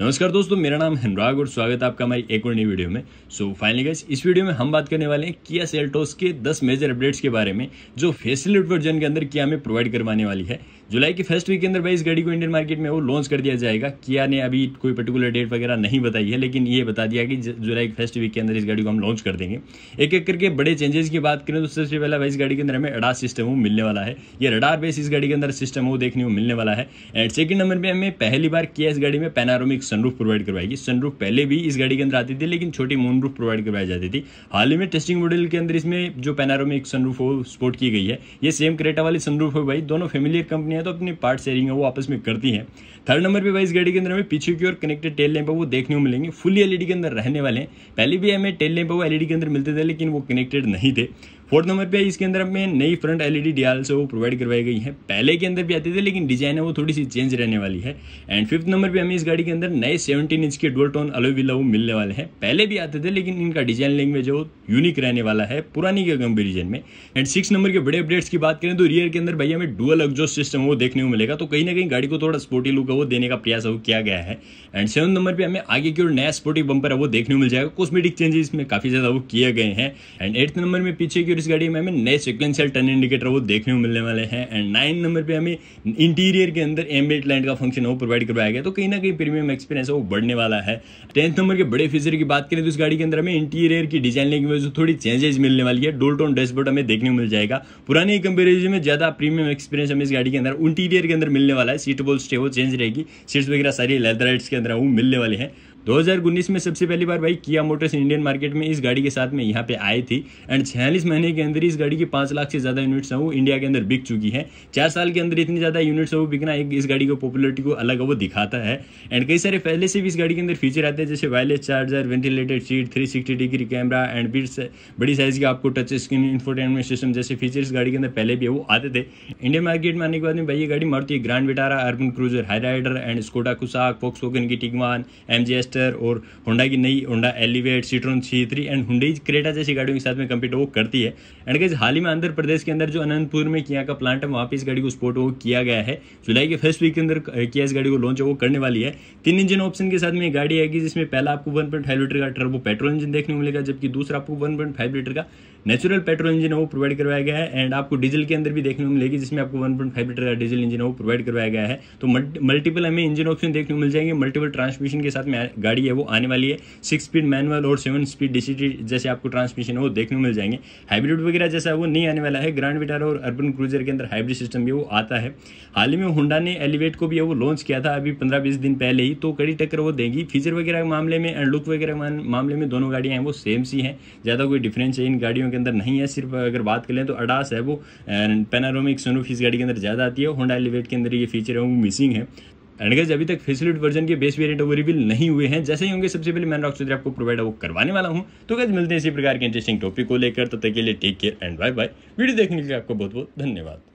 नमस्कार दोस्तों मेरा नाम अनुराग और स्वागत है आपका हमारी एक और नई वीडियो में सो फाइनली गाइस इस वीडियो में हम बात करने वाले हैं किया सेल्टोस के 10 मेजर अपडेट्स के बारे में जो फेसिलिट वर्जन के अंदर किया में प्रोवाइड करवाने वाली है जुलाई के फर्स्ट वीक के अंदर भाई इस गाड़ी को इंडियन मार्केट में वो लॉन्च कर दिया जाएगा किया ने अभी कोई पर्टिकुलर डेट वगैरह नहीं बताई है लेकिन ये बता दिया कि जुलाई के फर्स्ट वीक के अंदर इस गाड़ी को हम लॉन्च कर देंगे एक एक करके बड़े चेंजेस की बात करें तो सबसे पहले भाई इस गाड़ी के अंदर हमें रडार सिस्टम वो मिलने वाला है ये रडार बेस इस गाड़ी के अंदर सिस्टम वो देखने को मिलने वाला है एंड सेकंड नंबर पर हमें पहली बार किया इस गाड़ी में पैनारोमिक सनरूफ प्रोवाइड करवाएगी सनरूफ पहले भी इस गाड़ी के अंदर आती थी लेकिन छोटी मूनरूफ प्रोवाइड करवाई जाती थी हाल ही में टेस्टिंग मॉडल के अंदर इसमें जो पैनारोमिक सनरूफ हो स्पोर्ट की गई है ये सेम क्रेटा वाली सनरूफ है भाई दोनों फेमिलियर कंपनियां हैं तो अपनी पार्ट शेयरिंग है वो आपस में करती हैं थर्ड नंबर पे भाई इस गाड़ी के अंदर हमें पीछे की ओर कनेक्टेड टेल लैंप है वो देखने को मिलेंगे फुली एलईडी के अंदर रहने वाले हैं पहले भी हमें टेल लैंप है वो एलईडी के अंदर मिलते थे लेकिन वो कनेक्टेड नहीं थे फोर्थ नंबर पे इसके अंदर हमें नई फ्रंट एलईडी ई है वो प्रोवाइड करवाई गई है पहले के अंदर भी आती थी लेकिन डिजाइन है वो थोड़ी सी चेंज रहने वाली है एंड फिफ्थ नंबर पे हमें इस गाड़ी के अंदर नए 17 इंच के डुअल टोन अलोविला वो मिलने वाले हैं पहले भी आते थे लेकिन इनका डिजाइन लैंग्वेज है वो यूनिक रहने वाला है पुरानी के कंपेरिजन में एंड सिक्स नंबर के बड़े अपडेट्स की बात करें तो रियर के अंदर भाई हमें डुअल एग्जॉस्ट सिस्टम वो देखने को मिलेगा तो कहीं ना कहीं गाड़ी को थोड़ा स्पोर्टी लुक है वो देने का प्रयास वो किया गया है एंड सेवन नंबर पर हमें आगे की ओर नया स्पोर्टी बंपर है वो देखने को मिल जाएगा कॉस्मेटिक चेंजेस में काफी ज्यादा वो किए गए हैं एंड एट्थ नंबर में पीछे की इस गाड़ी में हमें नए सिक्वेंशियल टर्न इंडिकेटर वो देखने को मिलने वाले हैं एंड नाइन नंबर पे हमें इंटीरियर के अंदर एमबेट लाइट का फंक्शन वो प्रोवाइड करवाया गया तो कहीं ना कहीं प्रीमियम एक्सपीरियंस वो बढ़ने वाला है टेंथ नंबर के बड़े फीचर की बात करें तो इस गाड़ी के अंदर हमें इंटीरियर की डिजाइन लेने की वजह से थोड़ी चेंजेस मिलने वाली है डोल टोन डैशबोर्ड हमें देखने को मिल जाएगा पुराने कंपेरिजन में ज्यादा प्रीमियम एक्सपीरियंस हमें इस गाड़ी के अंदर इंटीरियर के अंदर मिलने वाला है सीट बोल स्टे वो चेंज रहेगी सीट्स वगैरह सारी लेदर राइट्स के अंदर वो मिलने वाले हैं 2019 में सबसे पहली बार भाई किया मोटर्स इंडियन मार्केट में इस गाड़ी के साथ में यहाँ पे आई थी एंड छियालीस महीने के अंदर इस गाड़ी की पांच लाख से ज़्यादा यूनिट्स हैं वो इंडिया के अंदर बिक चुकी है चार साल के अंदर इतनी ज़्यादा यूनिट्स वो बिकना एक इस गाड़ी को पॉपुलरिटी को अलग वो दिखाता है एंड कई सारे पहले से भी इस गाड़ी के अंदर फीचर आते हैं जैसे wireless charger ventilated seat three degree camera and फिर बड़ी साइज की आपको टच स्क्रीन इन्फोटेनमेंट सिस्टम जैसे इस गाड़ी के अंदर पहले भी वो आते थे इंडियन मार्केट में आने के बाद में भाई ये गाड़ी है grand Vitara urban cruiser high rider and Skoda कुसाक focus की टिगवान एम डस्टर और होंडा की नई Honda elevate सीट्रोन C three and हुडईज Creta जैसी गाड़ियों के साथ में कंपीट वो करती है एंड गैस हाल ही में आंध्र प्रदेश के अंदर जो अनंतपुर में किया का प्लांट है वहाँ पर इस गाड़ी को स्पोर्ट वो किया गया है जुलाई के फर्स्ट वीक के अंदर किया इस गाड़ी को लॉन्च वो करने वाली है तीन इंजन ऑप्शन के साथ में गाड़ी आएगी जिसमें पहला आपको वन लीटर का टर्बो पेट्रोल इंजन देखने को मिलेगा जबकि दूसरा आपको वन लीटर का नेचुरल पेट्रोल इंजन वो प्रोवाइड करवाया गया है एंड आपको डीजल के अंदर भी देखने को मिलेगी जिसमें आपको वन लीटर का डीजल इंजन वो प्रोवाइड करवाया गया है तो मल्टीपल हमें इंजन ऑप्शन देखने को मिल जाएंगे मल्टीपल ट्रांसमिशन के साथ में गाड़ी है वो आने वाली है सिक्स स्पीड मैनुअल और सेवन स्पीड डी जैसे आपको ट्रांसमिशन है वो देखने मिल जाएंगे हाइब्रिड वगैरह जैसा वो नहीं आने वाला है ग्रांड विटार और अर्बन क्रूजर के अंदर हाइब्रिड सिस्टम भी वो आता है हाल ही में हुडा ने एलिवेट को भी वो लॉन्च किया था अभी पंद्रह बीस दिन पहले ही तो कड़ी टक्कर वो देंगी फीचर वगैरह के मामले में एंड लुक वगैरह मामले में दोनों गाड़ियाँ हैं वो सेम सी हैं ज़्यादा कोई डिफरेंस है इन गाड़ियों के अंदर नहीं है सिर्फ अगर बात करें तो अडास है वो पेनारोमिक सोनोफ गाड़ी के अंदर ज़्यादा आती है होंडा एलिवेट के अंदर ये फीचर है वो मिसिंग है एंड गैस अभी तक फेसिलिट वर्जन के बेस वेरिएंट वो रिविल नहीं हुए हैं जैसे ही होंगे सबसे पहले मैं रॉक चौधरी आपको प्रोवाइड वो करवाने वाला हूँ तो गैस मिलते हैं इसी प्रकार के इंटरेस्टिंग टॉपिक को लेकर तब तो तक के लिए take care and bye bye video देखने के लिए आपको बहुत बहुत धन्यवाद